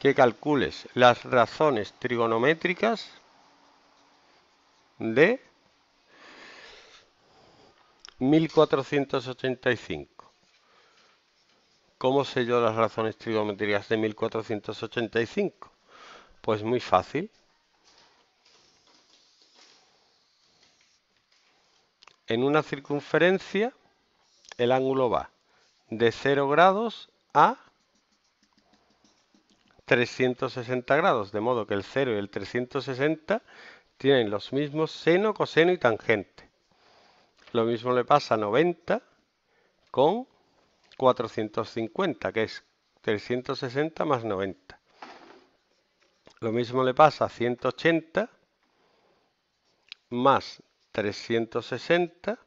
que calcules las razones trigonométricas de 1485. ¿Cómo sé yo las razones trigonométricas de 1485? Pues muy fácil. En una circunferencia el ángulo va de 0 grados a 360 grados, de modo que el 0 y el 360 tienen los mismos seno, coseno y tangente. Lo mismo le pasa a 90 con 450, que es 360 más 90. Lo mismo le pasa a 180 más 360,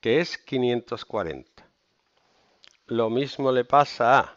que es 540. Lo mismo le pasa a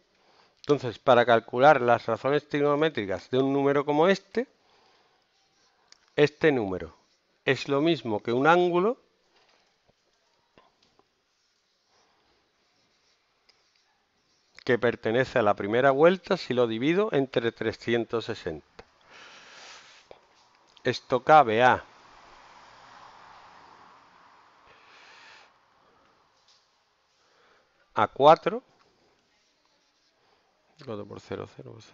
Entonces, para calcular las razones trigonométricas de un número como este, este número es lo mismo que un ángulo que pertenece a la primera vuelta si lo divido entre 360. Esto cabe a a 4 4 por 0, pues,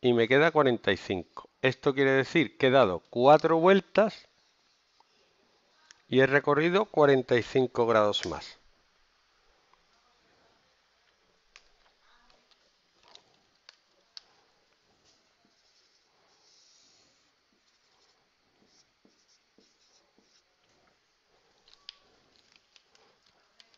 Y me queda 45. Esto quiere decir que he dado 4 vueltas y he recorrido 45 grados más.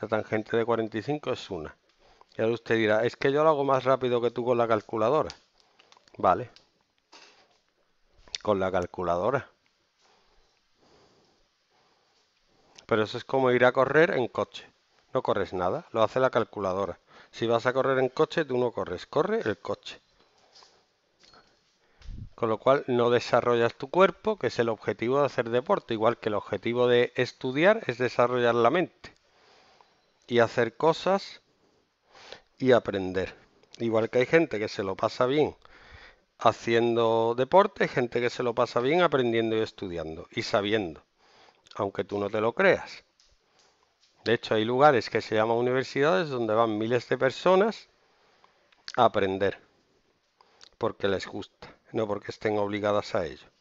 La tangente de 45 es una. Y ahora usted dirá, es que yo lo hago más rápido que tú con la calculadora. Vale. Con la calculadora. Pero eso es como ir a correr en coche. No corres nada, lo hace la calculadora. Si vas a correr en coche, tú no corres, corre el coche. Con lo cual no desarrollas tu cuerpo, que es el objetivo de hacer deporte, igual que el objetivo de estudiar es desarrollar la mente y hacer cosas y aprender. Igual que hay gente que se lo pasa bien haciendo deporte, hay gente que se lo pasa bien aprendiendo y estudiando y sabiendo, aunque tú no te lo creas. De hecho, hay lugares que se llaman universidades donde van miles de personas a aprender, porque les gusta, no porque estén obligadas a ello.